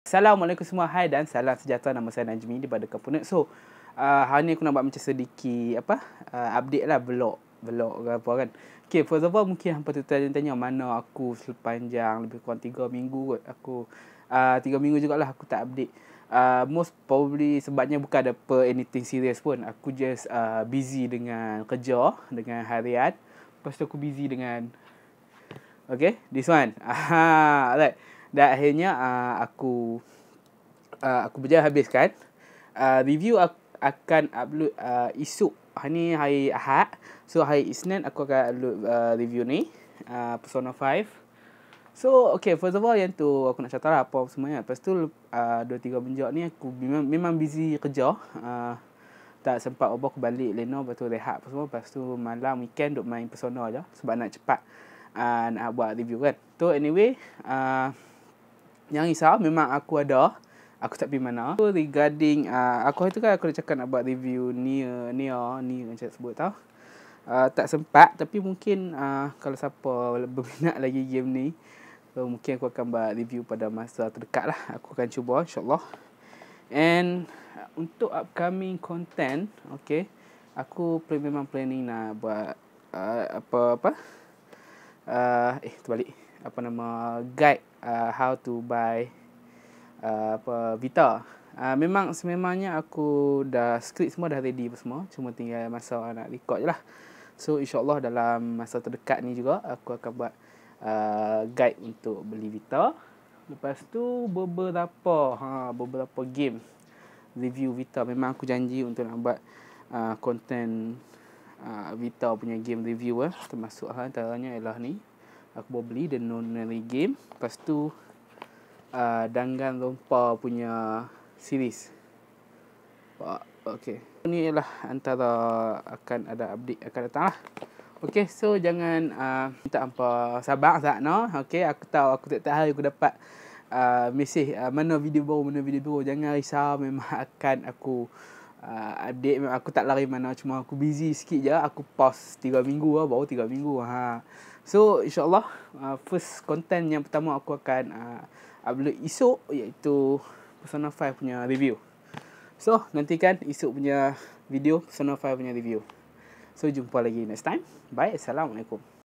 Assalamualaikum semua. Hai dan salam sejahtera nama saya Najmi daripada pada Kapunet. So, uh, hari ni aku nak buat macam sedikit apa? Uh, update lah vlog, vlog ke apa kan. Okay, first of all mungkin hampa tu tanya-tanya mana aku sepanjang lebih kurang tiga minggu kot. Aku uh, 3 minggu jugalah aku tak update. Uh, most probably sebabnya bukan ada per anything serious pun. Aku just uh, busy dengan kerja, dengan harian. Lepas tu aku busy dengan... Okay, this one. Aha, alright. Dan akhirnya uh, aku uh, aku berjaya habiskan. Uh, review aku akan upload uh, esok. Ha, hari Ahad. So hari Isnin aku akan upload uh, review ni. Uh, Persona 5. So okay first of all yang tu aku nak catat lah, apa semuanya Lepas tu uh, 2-3 benjok ni aku memang, memang busy kerja uh, Tak sempat obok aku balik Leno lepas tu rehat apa semua Lepas tu malam weekend duk main Persona aja Sebab nak cepat uh, nak buat review kan So anyway uh, yang risau memang aku ada. Aku tak pergi mana. So regarding uh, aku itu kan aku dah cakap nak buat review near near ni macam sebut tau. Uh, tak sempat tapi mungkin uh, kalau siapa berminat lagi game ni so, mungkin aku akan buat review pada masa terdekat lah. Aku akan cuba insyaAllah. And uh, untuk upcoming content, okay, aku memang planning nak buat uh, apa apa uh, eh terbalik apa nama guide uh, how to buy uh, apa Vita. Uh, memang sememangnya aku dah script semua dah ready semua cuma tinggal masa nak record je lah. So insyaAllah dalam masa terdekat ni juga aku akan buat uh, guide untuk beli Vita. Lepas tu beberapa ha beberapa game review Vita memang aku janji untuk nak buat uh, content Vita punya game review eh. Termasuk ha, antaranya ialah ni. Aku boleh beli The Nonary Game. Lepas tu, uh, Danggan Rompa punya series. Uh, okay. Ini ialah antara akan ada update akan datang lah. Okay, so jangan uh, minta apa sabar tak no. Okay, aku tahu aku tak tahu aku dapat uh, mesej uh, mana video baru, mana video baru. Jangan risau memang akan aku uh, ah, update aku tak lari mana cuma aku busy sikit je aku pause tiga minggu lah baru 3 minggu ha so insyaallah uh, first content yang pertama aku akan uh, upload esok iaitu Persona 5 punya review so nantikan esok punya video Persona 5 punya review so jumpa lagi next time bye assalamualaikum